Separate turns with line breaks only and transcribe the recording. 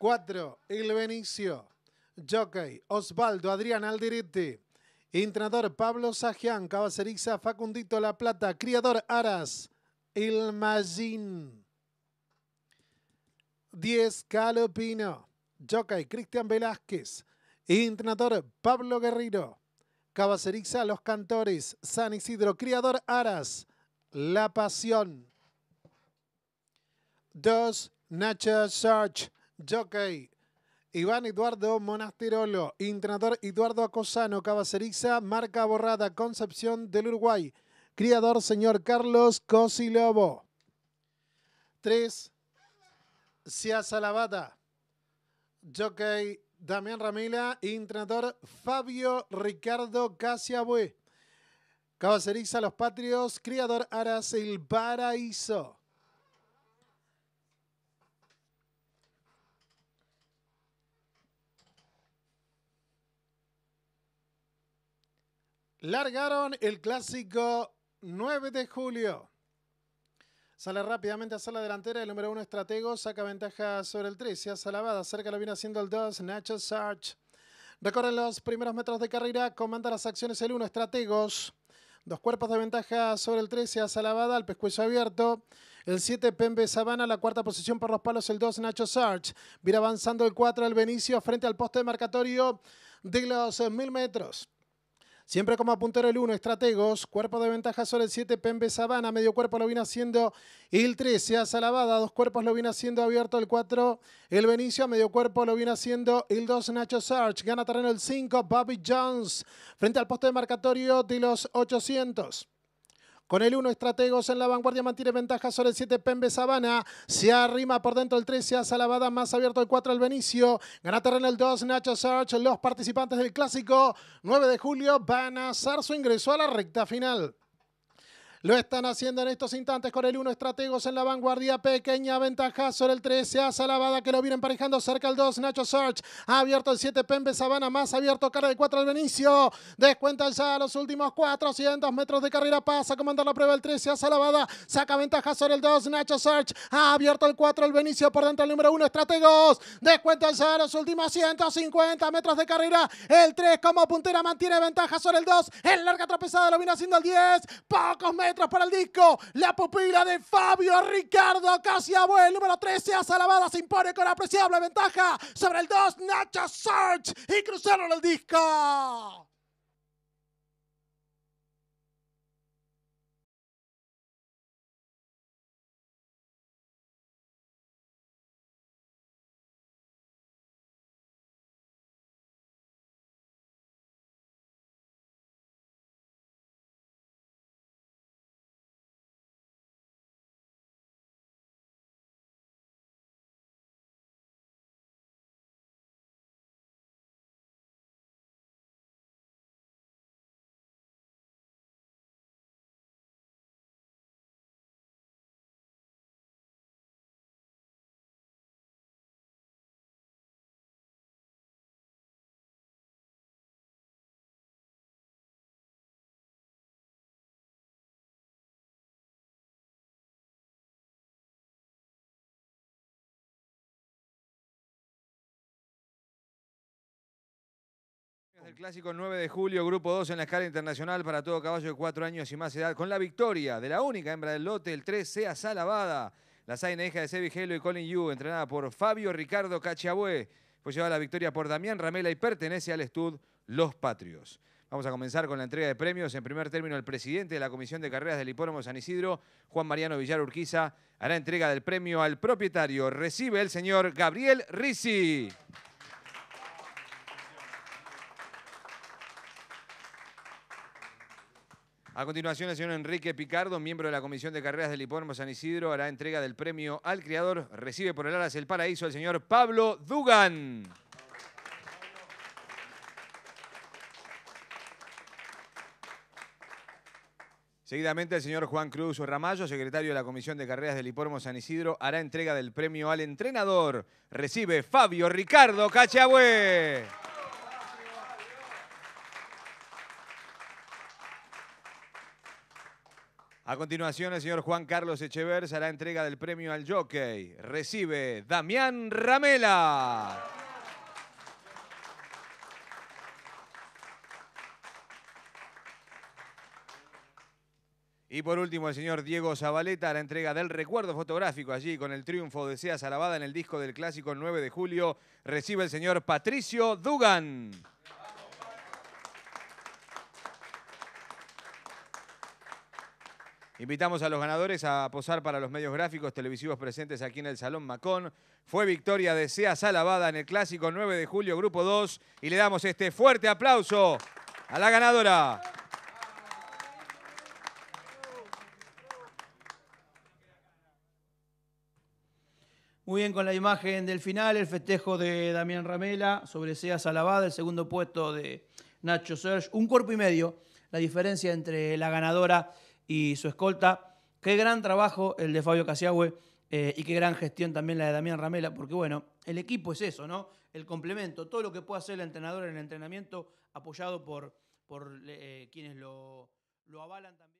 4. El Benicio. Jockey. Osvaldo Adrián Alderete. Entrenador Pablo Sajian, Cabaceriza Facundito La Plata. Criador Aras. El Magín. 10. Calopino. Jockey Cristian Velázquez. Entrenador Pablo Guerrero. Cabaceriza Los Cantores. San Isidro. Criador Aras. La Pasión. 2. Nacho search Jockey. Iván Eduardo Monasterolo. entrenador Eduardo Acosano, Cabaceriza, Marca Borrada, Concepción del Uruguay, criador señor Carlos Cosilobo. 3. Cia Salavata, jockey Damián Ramila, entrenador Fabio Ricardo Casiabue, Cabaceriza Los Patrios, criador Aras El Paraíso. Largaron el clásico 9 de julio. Sale rápidamente a la delantera. El número 1 estratego saca ventaja sobre el 3. Se hace lavada. Cerca lo viene haciendo el 2. Nacho Sarch. Recorre los primeros metros de carrera. Comanda las acciones el 1. Estrategos. Dos cuerpos de ventaja sobre el 3. Se hace El pescuezo abierto. El 7, Pembe Sabana. La cuarta posición por los palos. El 2, Nacho Sarch. Viene avanzando el 4, el Benicio. Frente al poste de marcatorio de los 1000 metros. Siempre como apuntar el 1, Estrategos, cuerpo de ventaja sobre el 7, Pembe Sabana, medio cuerpo lo viene haciendo el 13, Salavada. dos cuerpos lo viene haciendo abierto el 4, el Benicio, medio cuerpo lo viene haciendo el 2, Nacho Sarch, gana terreno el 5, Bobby Jones, frente al poste de marcatorio de los 800. Con el 1, Estrategos en la vanguardia mantiene ventaja sobre el 7, Pembe Sabana. Se arrima por dentro el 13 se hace más abierto el 4, el Benicio. Gana terreno el 2, Nacho Search. Los participantes del clásico 9 de julio van a hacer su ingreso a la recta final. Lo están haciendo en estos instantes con el 1 Estrategos en la vanguardia. Pequeña ventaja sobre el 13. a Lavada que lo viene emparejando cerca el 2. Nacho Search. Ha abierto el 7. Pembe Sabana. Más abierto. Cara de 4 al Benicio. descuenta ya los últimos 400 metros de carrera. Pasa a comandar la prueba el 13. Asa Lavada. Saca ventaja sobre el 2. Nacho Search. Ha abierto el 4 al Benicio. Por dentro el número 1 Estrategos. descuenta ya los últimos 150 metros de carrera. El 3 como puntera mantiene ventaja sobre el 2. El larga tropezada lo viene haciendo el 10. Pocos metros para el disco. La pupila de Fabio Ricardo Casia el número 13, Salavada se impone con apreciable ventaja sobre el 2, Nacho Search y cruzaron el disco.
El clásico 9 de julio, grupo 2 en la escala internacional para todo caballo de 4 años y más edad, con la victoria de la única hembra del lote, el 3 Sea Salavada. La zaina hija de Sebi y Colin Yu, entrenada por Fabio Ricardo Cachabue, fue llevada la victoria por Damián Ramela y pertenece al estud Los Patrios. Vamos a comenzar con la entrega de premios. En primer término, el presidente de la Comisión de Carreras del Hipódromo San Isidro, Juan Mariano Villar Urquiza, hará entrega del premio al propietario. Recibe el señor Gabriel Risi. A continuación, el señor Enrique Picardo, miembro de la Comisión de Carreras del Hipódromo San Isidro, hará entrega del premio al criador. Recibe por el Alas el Paraíso el señor Pablo Dugan. Seguidamente el señor Juan Cruz Ramallo, secretario de la Comisión de Carreras del Hipódromo San Isidro, hará entrega del premio al entrenador. Recibe Fabio Ricardo Cachabue. A continuación, el señor Juan Carlos a la entrega del premio al jockey. Recibe Damián Ramela. Y por último, el señor Diego Zabaleta la entrega del recuerdo fotográfico allí con el triunfo de Seas Alabada en el disco del clásico 9 de julio. Recibe el señor Patricio Dugan. Invitamos a los ganadores a posar para los medios gráficos televisivos presentes aquí en el Salón Macón. Fue victoria de Sea Salavada en el Clásico 9 de julio, Grupo 2. Y le damos este fuerte aplauso a la ganadora.
Muy bien con la imagen del final, el festejo de Damián Ramela sobre Sea Salavada, el segundo puesto de Nacho Serge. Un cuerpo y medio, la diferencia entre la ganadora y su escolta. Qué gran trabajo el de Fabio Casiagüe eh, y qué gran gestión también la de Damián Ramela, porque bueno, el equipo es eso, ¿no? El complemento, todo lo que puede hacer el entrenador en el entrenamiento, apoyado por, por eh, quienes lo, lo avalan también.